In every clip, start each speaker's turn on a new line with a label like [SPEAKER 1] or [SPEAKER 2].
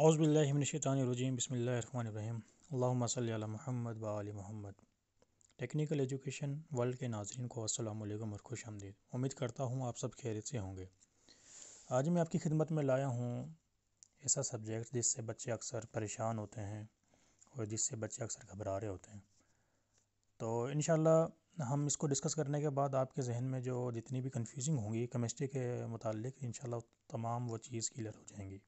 [SPEAKER 1] अज़बिल्लिमिनशानरजीम बसमीम अल्लाम महमद वाल महमद टेक्निकल एजुकेशन वर्ल्ड के नाजरन को असलम और खुश आमदीद उम्मीद करता हूँ आप सब खैरियत से होंगे आज मैं आपकी खिदमत में लाया हूँ ऐसा सब्जेक्ट जिससे बच्चे अक्सर परेशान होते हैं और जिससे बच्चे अक्सर घबरा रहे होते हैं तो इन हम इसको डिस्कस करने के बाद आपके जहन में जो जितनी भी कन्फ्यूजिंग होंगी केमिस्ट्री के मुतल इन तमाम वो चीज़ क्लियर हो जाएंगी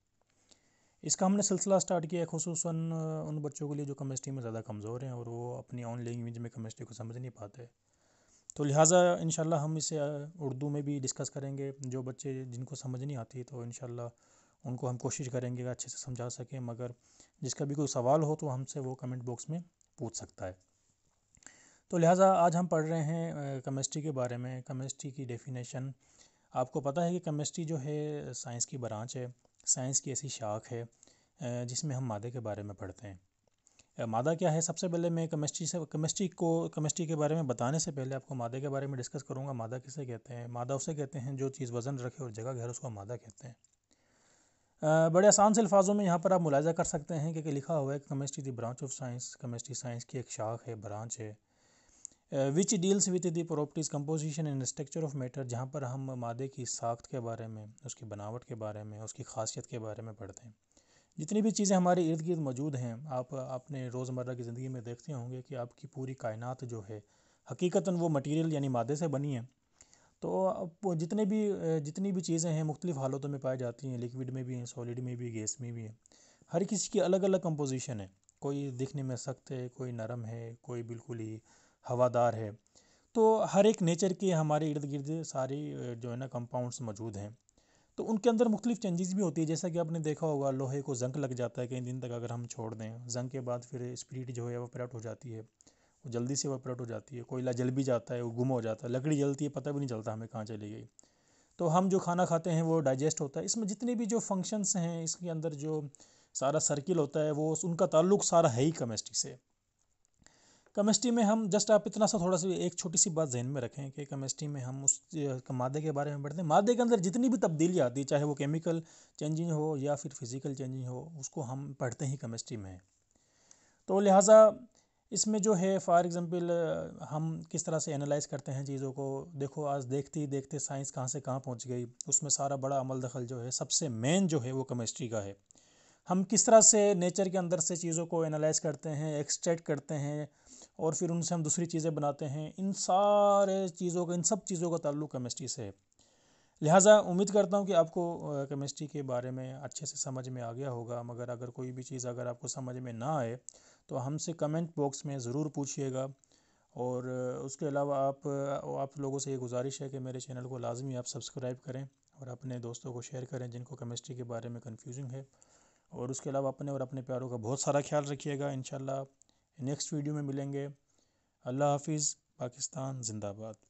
[SPEAKER 1] इसका हमने सिलसिला स्टार्ट किया है खसूस उन बच्चों के लिए जो कमिस्ट्री में ज़्यादा कमज़ोर हैं और वो अपनी ऑन लैंग्वेज में कमिस्ट्री को समझ नहीं पाते तो लिहाजा इन हम इसे उर्दू में भी डिस्कस करेंगे जो बच्चे जिनको समझ नहीं आती तो इन उनको हम कोशिश करेंगे कि अच्छे से समझा सकें मगर जिसका भी कोई सवाल हो तो हमसे वो कमेंट बॉक्स में पूछ सकता है तो लिहाजा आज हम पढ़ रहे हैं केमिस्ट्री के बारे में केमिस्ट्री की डेफिनेशन आपको पता है कि केमिस्ट्री जो है साइंस की ब्रांच है साइंस की ऐसी शाख है जिसमें हम मादे के बारे में पढ़ते हैं मादा क्या है सबसे पहले मैं केमिस्ट्री से केमिस्ट्री को केमिस्ट्री के बारे में बताने से पहले आपको मादे के बारे में डिस्कस करूंगा मादा किसे कहते हैं मादा उसे कहते हैं जो चीज़ वज़न रखे और जगह घर उसको मादा कहते हैं बड़े आसान से अल्फाजों में यहाँ पर आप मुलायजा कर सकते हैं कि, लिखा हुआ है chemistry the branch of science chemistry science की एक शाख है ब्रांच है which deals with the properties composition and structure of matter जहाँ पर हम मादे की साख्त के बारे में उसकी बनावट के बारे में उसकी खासियत के बारे में पढ़ते हैं जितनी भी चीज़ें हमारे इर्द गिर्द मौजूद हैं आप अपने रोज़मर्रा की ज़िंदगी में देखते होंगे कि आपकी पूरी कायनात जो है हकीकता वो मटीरियल यानी मादे से बनी है तो जितने भी uh, जितनी भी चीज़ें हैं मुख्तलिफ़ हालतों में पाई जाती हैं लिक्विड में भी हैं सॉलिड में भी गैस में भी हैं हर किसी की अलग अलग कंपोजिशन है कोई दिखने में सख्त है कोई नरम है कोई बिल्कुल ही हवादार है तो हर एक नेचर के हमारे इर्द गिर्द सारे जो है ना कंपाउंड्स मौजूद हैं तो उनके अंदर मुख्तलिफ चेंजेस भी होती है जैसा कि आपने देखा होगा लोहे को जंक लग जाता है कई दिन तक अगर हम छोड़ दें जंक के बाद फिर स्पिरिट जो है वो प्रेट हो जाती है वो जल्दी से वो प्रेट हो जाती है कोयला जल भी जाता है वो गुम हो जाता है लकड़ी जलती है पता भी नहीं चलता हमें कहाँ चली गई तो हम जो खाना खाते हैं वो डाइजेस्ट होता है इसमें जितने भी जो फंक्शंस हैं इसके अंदर जो सारा सर्किल होता है वो उनका ताल्लुक सारा है ही केमिस्ट्री से केमिस्ट्री में हम जस्ट आप इतना सा थोड़ा सा एक छोटी सी बात जहन में रखें कि केमिस्ट्री में हम उस मादे के बारे में पढ़ते हैं मादे के अंदर जितनी भी तब्दीली आती है चाहे वो केमिकल चेंजिंग हो या फिर फिज़िकल चेंजिंग हो उसको हम पढ़ते ही केमिस्ट्री में तो लिहाजा इसमें जो है फॉर एग्ज़ाम्पल हम किस तरह से एनालाइज करते हैं चीज़ों को देखो आज देखते ही देखते साइंस कहाँ से कहाँ पहुँच गई उसमें सारा बड़ा अमल दखल जो है सबसे मेन जो है वो केमिस्ट्री का है हम किस तरह से नेचर के अंदर से चीज़ों को एनालाइज करते हैं एक्सट्रैक्ट करते हैं और फिर उनसे हम दूसरी चीज़ें बनाते हैं इन सारे चीज़ों का इन सब चीज़ों का ताल्लुक केमिस्ट्री से है लिहाजा उम्मीद करता हूँ कि आपको केमिस्ट्री के बारे में अच्छे से समझ में आ गया होगा मगर अगर कोई भी चीज़ अगर आपको समझ में ना आए तो हमसे कमेंट बॉक्स में ज़रूर पूछिएगा और उसके अलावा आप आप लोगों से ये गुजारिश है कि मेरे चैनल को लाजमी आप सब्सक्राइब करें और अपने दोस्तों को शेयर करें जिनको केमिस्ट्री के बारे में कन्फ्यूजिंग है और उसके अलावा अपने और अपने प्यारों का बहुत सारा ख्याल रखिएगा इन नेक्स्ट वीडियो में मिलेंगे अल्लाह हाफिज़ पाकिस्तान जिंदाबाद